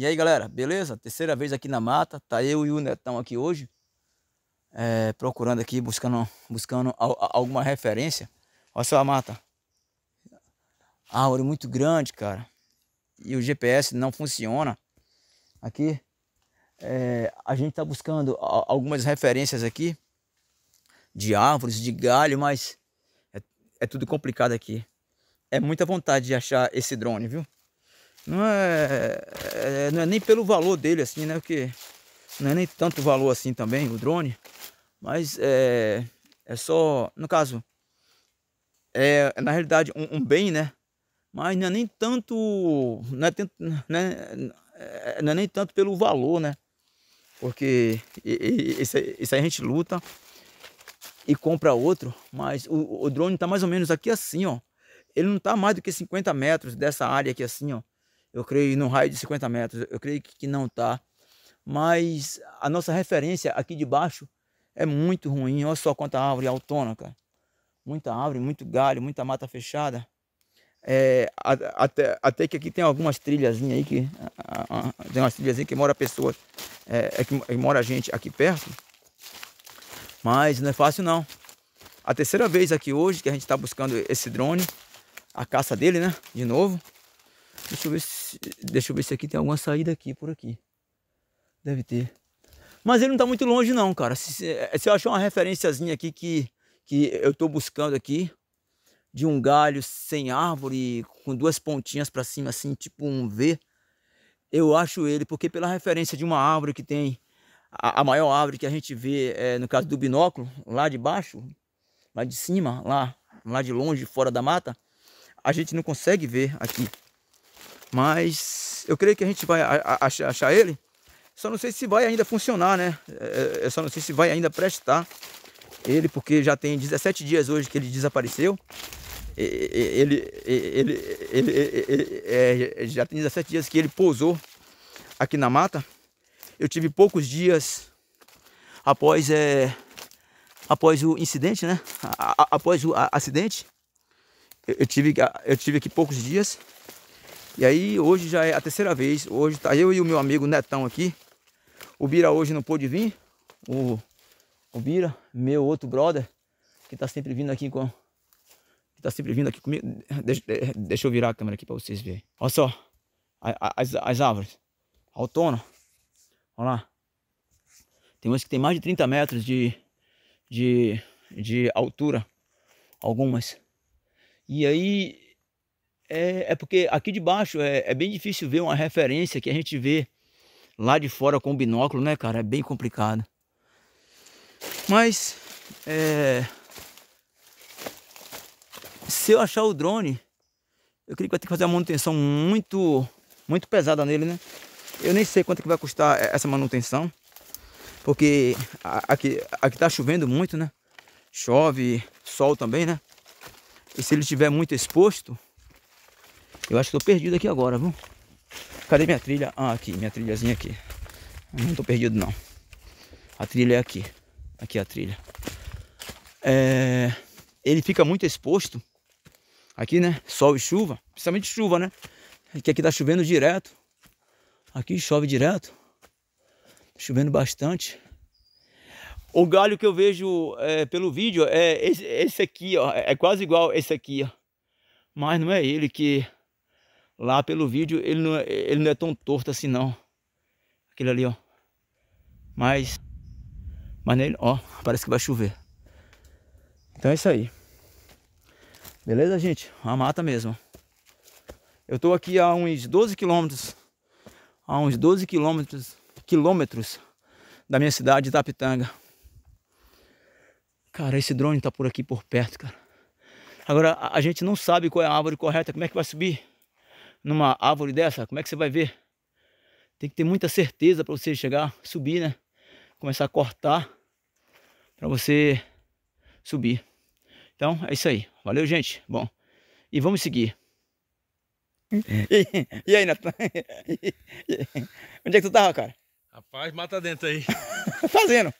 E aí, galera, beleza? Terceira vez aqui na mata. Tá eu e o Netão aqui hoje. É, procurando aqui, buscando, buscando alguma referência. Olha só a mata. árvore muito grande, cara. E o GPS não funciona. Aqui, é, a gente tá buscando algumas referências aqui. De árvores, de galho, mas é, é tudo complicado aqui. É muita vontade de achar esse drone, viu? não é, é, não é nem pelo valor dele assim, né? Porque não é nem tanto valor assim também o drone, mas é, é só, no caso, é, na realidade um, um bem, né? Mas não é nem tanto, não é, não né, é, não é nem tanto pelo valor, né? Porque isso, isso aí a gente luta e compra outro, mas o, o drone tá mais ou menos aqui assim, ó. Ele não tá mais do que 50 metros dessa área aqui assim, ó eu creio no raio de 50 metros, eu creio que, não está. Mas a nossa referência aqui de baixo é muito ruim. Olha só quanta árvore autônoma, Muita árvore, muito galho, muita mata fechada. É, até, até que aqui tem algumas trilhas aí que a, a, tem umas trilhas que mora pessoas é, é que, que mora gente aqui perto mas não é fácil não a terceira vez aqui hoje que a gente está buscando esse drone a caça dele né de novo deixa eu ver se Deixa eu ver se aqui tem alguma saída aqui, por aqui. Deve ter. Mas ele não está muito longe não, cara. Se, é, se eu achar uma referenciazinha aqui que, que eu estou buscando aqui, de um galho sem árvore, com duas pontinhas para cima, assim, tipo um V, eu acho ele, porque pela referência de uma árvore que tem, a, a maior árvore que a gente vê, é, no caso do binóculo, lá de baixo, lá de cima, lá, lá de longe, fora da mata, a gente não consegue ver aqui. Mas eu creio que a gente vai achar ele. Só não sei se vai ainda funcionar, né? Eu é, é, é, só não sei se vai ainda prestar ele, porque já tem 17 dias hoje que ele desapareceu. Ele, ele, ele, ele é, já tem 17 dias que ele pousou aqui na mata. Eu tive poucos dias após, é, após o incidente, né? após o acidente, eu tive, eu tive aqui poucos dias e aí hoje já é a terceira vez. Hoje tá eu e o meu amigo Netão aqui. O Bira hoje não pôde vir. O, o Bira, meu outro brother, que tá sempre vindo aqui com. Que tá sempre vindo aqui comigo. Deixa, deixa eu virar a câmera aqui para vocês verem. Olha só. As, as árvores. Outono. Olha lá. Tem umas que tem mais de 30 metros de, de, de altura. Algumas. E aí é, é porque aqui de baixo é, é bem difícil ver uma referência que a gente vê lá de fora com o binóculo, né, cara? É bem complicado. Mas é... se eu achar o drone, eu creio que vai ter que fazer uma manutenção muito, muito pesada nele, né? Eu nem sei quanto que vai custar essa manutenção, porque aqui, aqui tá chovendo muito, né? Chove, sol também, né? E se ele estiver muito exposto, eu acho que tô perdido aqui agora, viu? Cadê minha trilha? Ah, aqui, minha trilhazinha aqui. Não tô perdido, não. A trilha é aqui. Aqui é a trilha. É... Ele fica muito exposto. Aqui, né? Sol e chuva. Principalmente chuva, né? Que aqui tá chovendo direto. Aqui chove direto. Tá chovendo bastante. O galho que eu vejo é, pelo vídeo é esse, esse, aqui, ó. É quase igual esse aqui, ó. Mas não é ele que Lá pelo vídeo ele não, é, ele não é tão torto assim não. Aquele ali, ó. Mas, mas nele, ó, parece que vai chover. Então é isso aí. Beleza, gente? a mata mesmo. Eu tô aqui a uns 12 quilômetros, a uns 12 quilômetros, quilômetros da minha cidade, Itapitanga. Cara, esse drone tá por aqui por perto, cara. Agora, a gente não sabe qual é a árvore correta, como é que vai subir numa árvore dessa, como é que você vai ver? Tem que ter muita certeza para você chegar, subir, né? Começar a cortar para você subir. Então é isso aí. Valeu, gente. Bom, e vamos seguir. E, e aí, Natan? Onde é que tu tava, cara? Rapaz, mata dentro aí. Fazendo?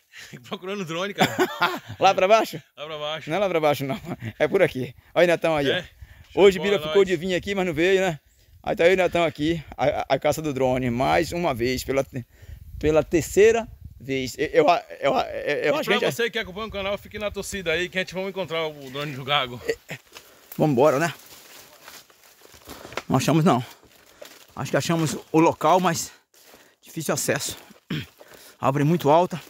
Procurando drone, cara. lá pra baixo? Lá pra baixo. Não é lá pra baixo, não. É por aqui. Olha, Netão, aí. É? Hoje Bira ficou nós. de vir aqui, mas não veio, né? Aí tá eu e Netão aqui, a, a, caça do drone, mais uma vez, pela, pela terceira vez. Eu, eu, eu, eu acho que. Pra você que acompanha o canal, fique na torcida aí que a gente vai encontrar o drone do Gago. É, é. Vamos embora, né? Não achamos não. Acho que achamos o local, mas difícil acesso. Árvore muito alta.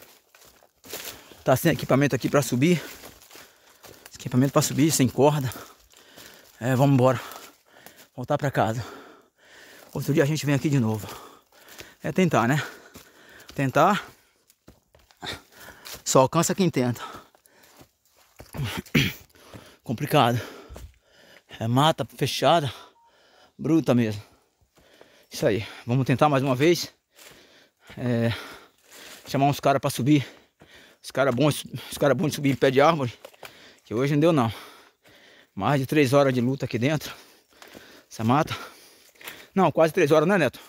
Tá sem equipamento aqui para subir. Equipamento para subir, sem corda. É, vamos embora. Voltar para casa. Outro dia a gente vem aqui de novo. É tentar, né? Tentar. Só alcança quem tenta. Complicado. É mata fechada. Bruta mesmo. Isso aí. Vamos tentar mais uma vez. É, chamar uns caras pra subir. Os caras bons, os cara bons de subir em pé de árvore. Que hoje não deu não. Mais de três horas de luta aqui dentro. Essa mata. Não, quase três horas, né, Neto?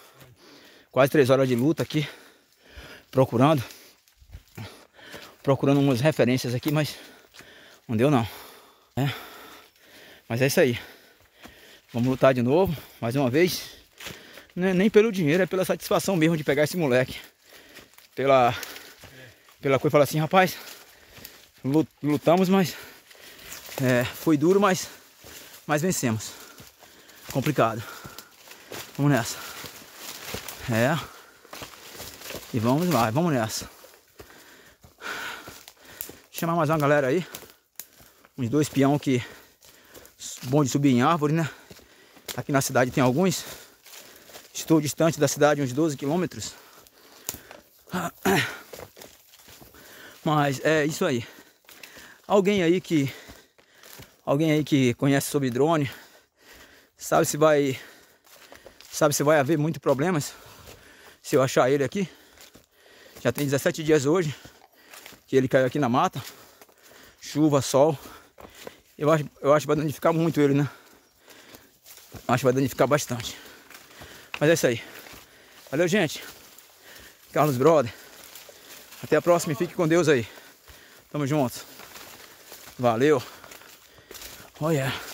Quase três horas de luta aqui. Procurando. Procurando umas referências aqui, mas não deu não. É. Mas é isso aí. Vamos lutar de novo, mais uma vez. É nem pelo dinheiro, é pela satisfação mesmo de pegar esse moleque. Pela, pela coisa, falar assim, rapaz, lutamos, mas é, foi duro, mas, mas vencemos. Complicado. Vamos nessa. É. E vamos lá, vamos nessa. Chamar mais uma galera aí. Uns dois peão que bom de subir em árvore, né? Aqui na cidade tem alguns. Estou distante da cidade uns 12 quilômetros. Mas é isso aí. Alguém aí que alguém aí que conhece sobre drone, sabe se vai Sabe se vai haver muitos problemas se eu achar ele aqui. Já tem 17 dias hoje que ele caiu aqui na mata. Chuva, sol. Eu acho, eu acho que vai danificar muito ele, né? Acho que vai danificar bastante. Mas é isso aí. Valeu, gente. Carlos Brother. Até a próxima e fique com Deus aí. Tamo junto. Valeu. Olha. Yeah.